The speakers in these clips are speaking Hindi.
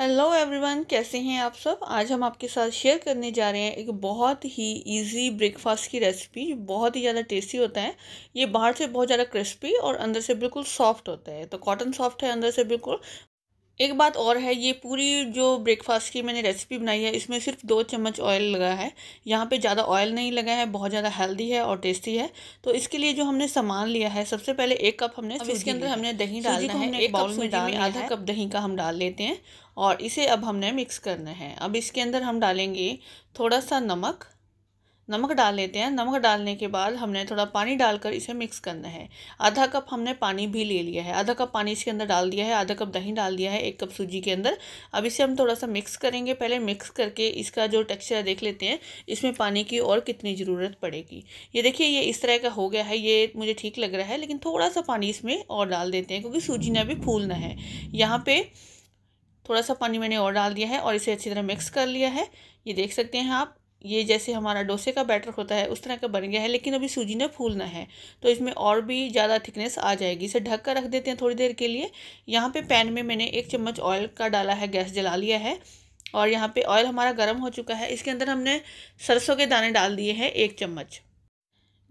हेलो एवरीवन कैसे हैं आप सब आज हम आपके साथ शेयर करने जा रहे हैं एक बहुत ही इजी ब्रेकफास्ट की रेसिपी बहुत ही ज़्यादा टेस्टी होता है ये बाहर से बहुत ज़्यादा क्रिस्पी और अंदर से बिल्कुल सॉफ्ट होता है तो कॉटन सॉफ्ट है अंदर से बिल्कुल एक बात और है ये पूरी जो ब्रेकफास्ट की मैंने रेसिपी बनाई है इसमें सिर्फ दो चम्मच ऑयल लगा है यहाँ पे ज़्यादा ऑयल नहीं लगा है बहुत ज़्यादा हेल्दी है और टेस्टी है तो इसके लिए जो हमने सामान लिया है सबसे पहले एक कप हमने इसके अंदर हमने दही डालना है एक बाउल में डाल आधा कप दही का हम डाल लेते हैं और इसे अब हमने मिक्स करना है अब इसके अंदर हम डालेंगे थोड़ा सा नमक नमक डाल लेते हैं नमक डालने के बाद हमने थोड़ा पानी डालकर इसे मिक्स करना है आधा कप हमने पानी भी ले लिया है आधा कप पानी इसके अंदर डाल दिया है आधा कप दही डाल दिया है एक कप सूजी के अंदर अब इसे हम थोड़ा सा मिक्स करेंगे पहले मिक्स करके इसका जो टेक्सचर है देख लेते हैं इसमें पानी की और कितनी ज़रूरत पड़ेगी ये देखिए ये इस तरह का हो गया है ये मुझे ठीक लग रहा है लेकिन थोड़ा सा पानी इसमें और डाल देते हैं क्योंकि सूजी ने अभी फूलना है यहाँ पर थोड़ा सा पानी मैंने और डाल दिया है और इसे अच्छी तरह मिक्स कर लिया है ये देख सकते हैं आप ये जैसे हमारा डोसे का बैटर होता है उस तरह का बन गया है लेकिन अभी सूजी ने फूलना है तो इसमें और भी ज़्यादा थिकनेस आ जाएगी इसे ढक कर रख देते हैं थोड़ी देर के लिए यहाँ पे पैन में मैंने एक चम्मच ऑयल का डाला है गैस जला लिया है और यहाँ पे ऑयल हमारा गर्म हो चुका है इसके अंदर हमने सरसों के दाने डाल दिए हैं एक चम्मच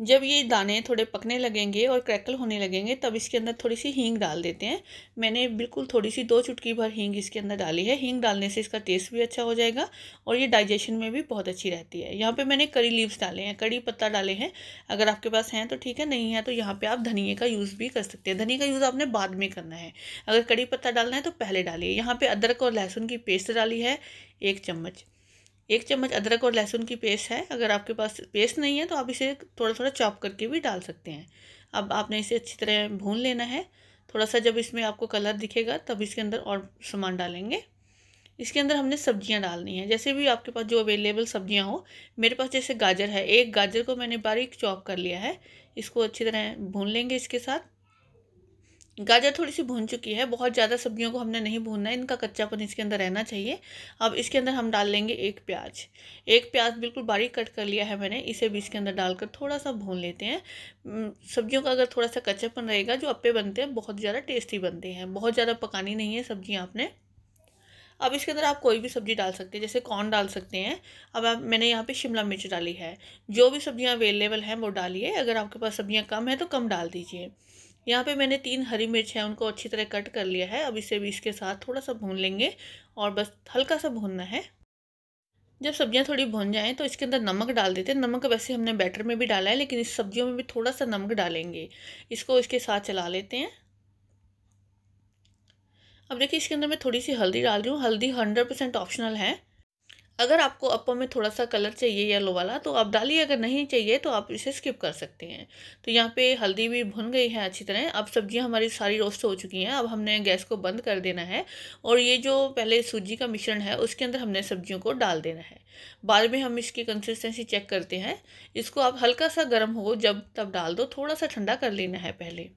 जब ये दाने थोड़े पकने लगेंगे और क्रैकल होने लगेंगे तब इसके अंदर थोड़ी सी हींग डाल देते हैं मैंने बिल्कुल थोड़ी सी दो चुटकी भर हींग इसके अंदर डाली है हींग डालने से इसका टेस्ट भी अच्छा हो जाएगा और ये डाइजेशन में भी बहुत अच्छी रहती है यहाँ पे मैंने करी लीव्स डाले हैं कड़ी पत्ता डाले हैं अगर आपके पास हैं तो ठीक है नहीं है तो यहाँ पर आप धनिए का यूज़ भी कर सकते हैं धनिए का यूज़ आपने बाद में करना है अगर कड़ी पत्ता डालना है तो पहले डालिए यहाँ पर अदरक और लहसुन की पेस्ट डाली है एक चम्मच एक चम्मच अदरक और लहसुन की पेस्ट है अगर आपके पास पेस्ट नहीं है तो आप इसे थोड़ा थोड़ा चॉप करके भी डाल सकते हैं अब आपने इसे अच्छी तरह भून लेना है थोड़ा सा जब इसमें आपको कलर दिखेगा तब इसके अंदर और सामान डालेंगे इसके अंदर हमने सब्जियां डालनी है जैसे भी आपके पास जो अवेलेबल सब्जियां हो मेरे पास जैसे गाजर है एक गाजर को मैंने बारीक चॉप कर लिया है इसको अच्छी तरह भून लेंगे इसके साथ गाजर थोड़ी सी भून चुकी है बहुत ज़्यादा सब्जियों को हमने नहीं भूनना है इनका कच्चापन इसके अंदर रहना चाहिए अब इसके अंदर हम डाल लेंगे एक प्याज एक प्याज बिल्कुल बारीक कट कर लिया है मैंने इसे भी इसके अंदर डालकर थोड़ा सा भून लेते हैं सब्जियों का अगर थोड़ा सा कच्चापन रहेगा जो अप्पे बनते हैं बहुत ज़्यादा टेस्टी बनते हैं बहुत ज़्यादा पकानी नहीं है सब्जियाँ आपने अब इसके अंदर आप कोई भी सब्जी डाल सकते हैं जैसे कॉर्न डाल सकते हैं अब आप मैंने यहाँ पे शिमला मिर्च डाली है जो भी सब्जियाँ अवेलेबल हैं वो डालिए अगर आपके पास सब्जियाँ कम हैं तो कम डाल दीजिए यहाँ पे मैंने तीन हरी मिर्च है उनको अच्छी तरह कट कर लिया है अब इसे भी इसके साथ थोड़ा सा भून लेंगे और बस हल्का सा भूनना है जब सब्जियाँ थोड़ी भुन जाएँ तो इसके अंदर नमक डाल देते हैं नमक वैसे हमने बैटर में भी डाला है लेकिन इस सब्जियों में भी थोड़ा सा नमक डालेंगे इसको इसके साथ चला लेते हैं अब देखिए इसके अंदर मैं थोड़ी सी हल्दी डाल रही हूँ हल्दी हंड्रेड परसेंट ऑप्शनल है अगर आपको अपो में थोड़ा सा कलर चाहिए येलो वाला तो आप डालिए अगर नहीं चाहिए तो आप इसे स्किप कर सकते हैं तो यहाँ पे हल्दी भी भुन गई है अच्छी तरह अब सब्जियाँ हमारी सारी रोस्ट हो चुकी हैं अब हमने गैस को बंद कर देना है और ये जो पहले सूजी का मिश्रण है उसके अंदर हमने सब्जियों को डाल देना है बाद में हम इसकी कंसिस्टेंसी चेक करते हैं इसको आप हल्का सा गर्म हो जब तब डाल दो थोड़ा सा ठंडा कर लेना है पहले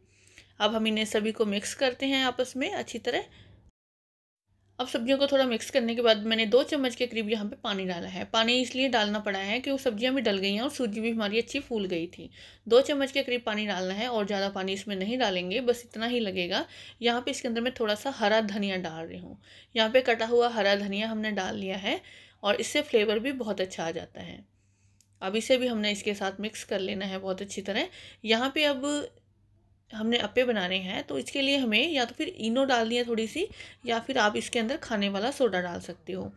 अब हम इन्हें सभी को मिक्स करते हैं आपस में अच्छी तरह अब सब्जियों को थोड़ा मिक्स करने के बाद मैंने दो चम्मच के करीब यहाँ पे पानी डाला है पानी इसलिए डालना पड़ा है कि वो सब्जियाँ भी डल गई हैं और सूजी भी हमारी अच्छी फूल गई थी दो चम्मच के करीब पानी डालना है और ज़्यादा पानी इसमें नहीं डालेंगे बस इतना ही लगेगा यहाँ पर इसके अंदर मैं थोड़ा सा हरा धनिया डाल रही हूँ यहाँ पर कटा हुआ हरा धनिया हमने डाल लिया है और इससे फ्लेवर भी बहुत अच्छा आ जाता है अब इसे भी हमने इसके साथ मिक्स कर लेना है बहुत अच्छी तरह यहाँ पे अब हमने अप्पे बनाने हैं तो इसके लिए हमें या तो फिर इनो डालनी है थोड़ी सी या फिर आप इसके अंदर खाने वाला सोडा डाल सकते हो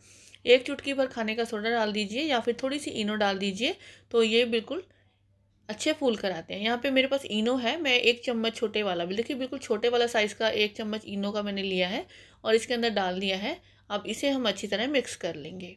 एक चुटकी भर खाने का सोडा डाल दीजिए या फिर थोड़ी सी इनो डाल दीजिए तो ये बिल्कुल अच्छे फूल कर आते हैं यहाँ पे मेरे पास इनो है मैं एक चम्मच छोटे वाला भी देखिए बिल्कुल छोटे वाला साइज़ का एक चम्मच इनो का मैंने लिया है और इसके अंदर डाल दिया है अब इसे हम अच्छी तरह मिक्स कर लेंगे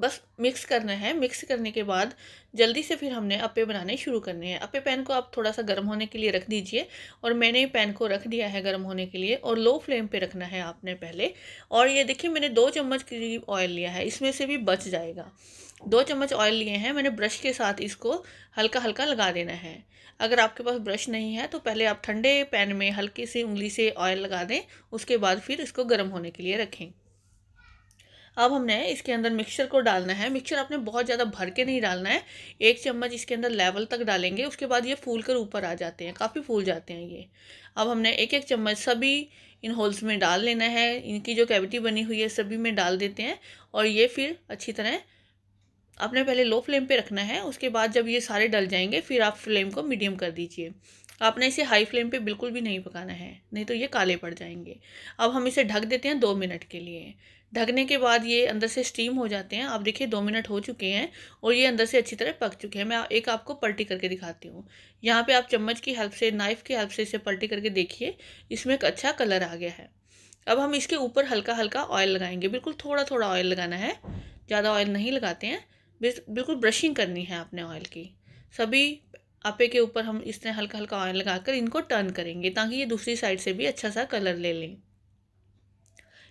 बस मिक्स करना है मिक्स करने के बाद जल्दी से फिर हमने अपे बनाने शुरू करने हैं अपे पैन को आप थोड़ा सा गर्म होने के लिए रख दीजिए और मैंने पैन को रख दिया है गर्म होने के लिए और लो फ्लेम पे रखना है आपने पहले और ये देखिए मैंने दो चम्मच करीब ऑयल लिया है इसमें से भी बच जाएगा दो चम्मच ऑयल लिए हैं मैंने ब्रश के साथ इसको हल्का हल्का लगा देना है अगर आपके पास ब्रश नहीं है तो पहले आप ठंडे पैन में हल्की सी उंगली से ऑयल लगा दें उसके बाद फिर इसको गर्म होने के लिए रखें अब हमने इसके अंदर मिक्सचर को डालना है मिक्सचर आपने बहुत ज़्यादा भर के नहीं डालना है एक चम्मच इसके अंदर लेवल तक डालेंगे उसके बाद ये फूल कर ऊपर आ जाते हैं काफ़ी फूल जाते हैं ये अब हमने एक एक चम्मच सभी इन होल्स में डाल लेना है इनकी जो कैविटी बनी हुई है सभी में डाल देते हैं और ये फिर अच्छी तरह आपने पहले लो फ्लेम पे रखना है उसके बाद जब ये सारे डल जाएंगे फिर आप फ्लेम को मीडियम कर दीजिए आपने इसे हाई फ्लेम पे बिल्कुल भी नहीं पकाना है नहीं तो ये काले पड़ जाएंगे अब हम इसे ढक देते हैं दो मिनट के लिए ढकने के बाद ये अंदर से स्टीम हो जाते हैं आप देखिए दो मिनट हो चुके हैं और ये अंदर से अच्छी तरह पक चुके हैं मैं एक आपको पलटी करके दिखाती हूँ यहाँ पर आप चम्मच की हेल्प से नाइफ़ की हेल्प से इसे पलटी करके देखिए इसमें एक अच्छा कलर आ गया है अब हम इसके ऊपर हल्का हल्का ऑयल लगाएंगे बिल्कुल थोड़ा थोड़ा ऑयल लगाना है ज़्यादा ऑयल नहीं लगाते हैं बिल्कुल ब्रशिंग करनी है आपने ऑयल की सभी आपे के ऊपर हम इस तरह हल्का हल्का ऑयल लगाकर इनको टर्न करेंगे ताकि ये दूसरी साइड से भी अच्छा सा कलर ले लें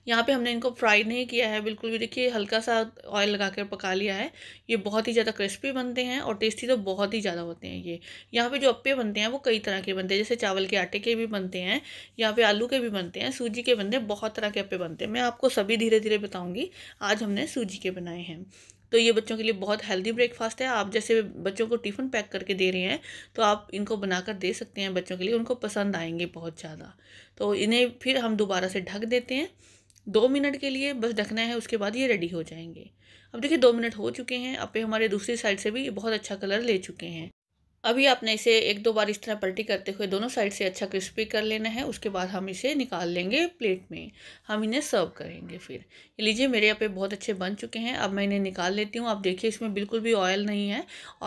यहाँ पे हमने इनको फ्राई नहीं किया है बिल्कुल भी देखिए हल्का सा ऑयल लगा कर पका लिया है ये बहुत ही ज़्यादा क्रिस्पी बनते हैं और टेस्टी तो बहुत ही ज़्यादा होते हैं ये यहाँ पे जो अप्पे बनते हैं वो कई तरह के बनते हैं जैसे चावल के आटे के भी बनते हैं यहाँ पे आलू के भी बनते हैं सूजी के बनते हैं बहुत तरह के अप्पे बनते हैं मैं आपको सभी धीरे धीरे बताऊँगी आज हमने सूजी के बनाए हैं तो ये बच्चों के लिए बहुत हेल्दी ब्रेकफास्ट है आप जैसे बच्चों को टिफ़िन पैक करके दे रहे हैं तो आप इनको बनाकर दे सकते हैं बच्चों के लिए उनको पसंद आएंगे बहुत ज़्यादा तो इन्हें फिर हम दोबारा से ढक देते हैं दो मिनट के लिए बस ढकना है उसके बाद ये रेडी हो जाएंगे अब देखिए दो मिनट हो चुके हैं अब पे हमारे दूसरी साइड से भी बहुत अच्छा कलर ले चुके हैं अभी आपने इसे एक दो बार इस तरह पलटी करते हुए दोनों साइड से अच्छा क्रिस्पी कर लेना है उसके बाद हम इसे निकाल लेंगे प्लेट में हम इन्हें सर्व करेंगे फिर ये लीजिए मेरे यहाँ पे बहुत अच्छे बन चुके हैं अब मैं इन्हें निकाल लेती हूँ आप देखिए इसमें बिल्कुल भी ऑयल नहीं है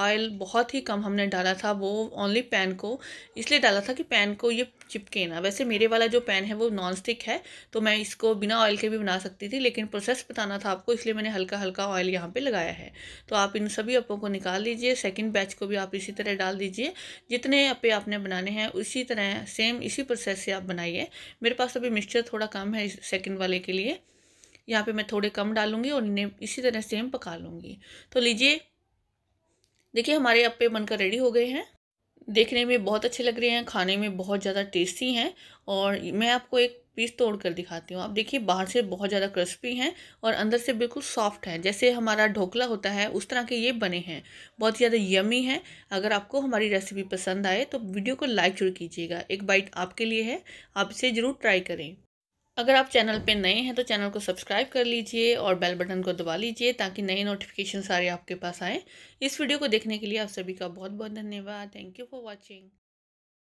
ऑयल बहुत ही कम हमने डाला था वो ओनली पैन को इसलिए डाला था कि पैन को ये चिपके ना वैसे मेरे वाला जो पैन है वो नॉन स्टिक है तो मैं इसको बिना ऑयल के भी बना सकती थी लेकिन प्रोसेस बताना था आपको इसलिए मैंने हल्का हल्का ऑयल यहाँ पर लगाया है तो आप इन सभी अपों को निकाल लीजिए सेकेंड बैच को भी आप इसी तरह डाल डाल दीजिए जितने अप्पे आपने बनाने हैं उसी तरह सेम इसी प्रोसेस से आप बनाइए मेरे पास अभी मिक्सचर थोड़ा कम है सेकंड वाले के लिए यहाँ पे मैं थोड़े कम डालूंगी और इन्हें इसी तरह सेम पका लूँगी तो लीजिए देखिए हमारे अप्पे बनकर रेडी हो गए हैं देखने में बहुत अच्छे लग रहे हैं खाने में बहुत ज़्यादा टेस्टी हैं और मैं आपको एक पीस तोड़ कर दिखाती हूँ आप देखिए बाहर से बहुत ज़्यादा क्रिस्पी हैं और अंदर से बिल्कुल सॉफ्ट हैं जैसे हमारा ढोकला होता है उस तरह के ये बने हैं बहुत ज़्यादा यमी हैं अगर आपको हमारी रेसिपी पसंद आए तो वीडियो को लाइक जरूर कीजिएगा एक बाइट आपके लिए है आप इसे ज़रूर ट्राई करें अगर आप चैनल पे नए हैं तो चैनल को सब्सक्राइब कर लीजिए और बेल बटन को दबा लीजिए ताकि नए नोटिफिकेशन सारे आपके पास आएँ इस वीडियो को देखने के लिए आप सभी का बहुत बहुत धन्यवाद थैंक यू फॉर वॉचिंग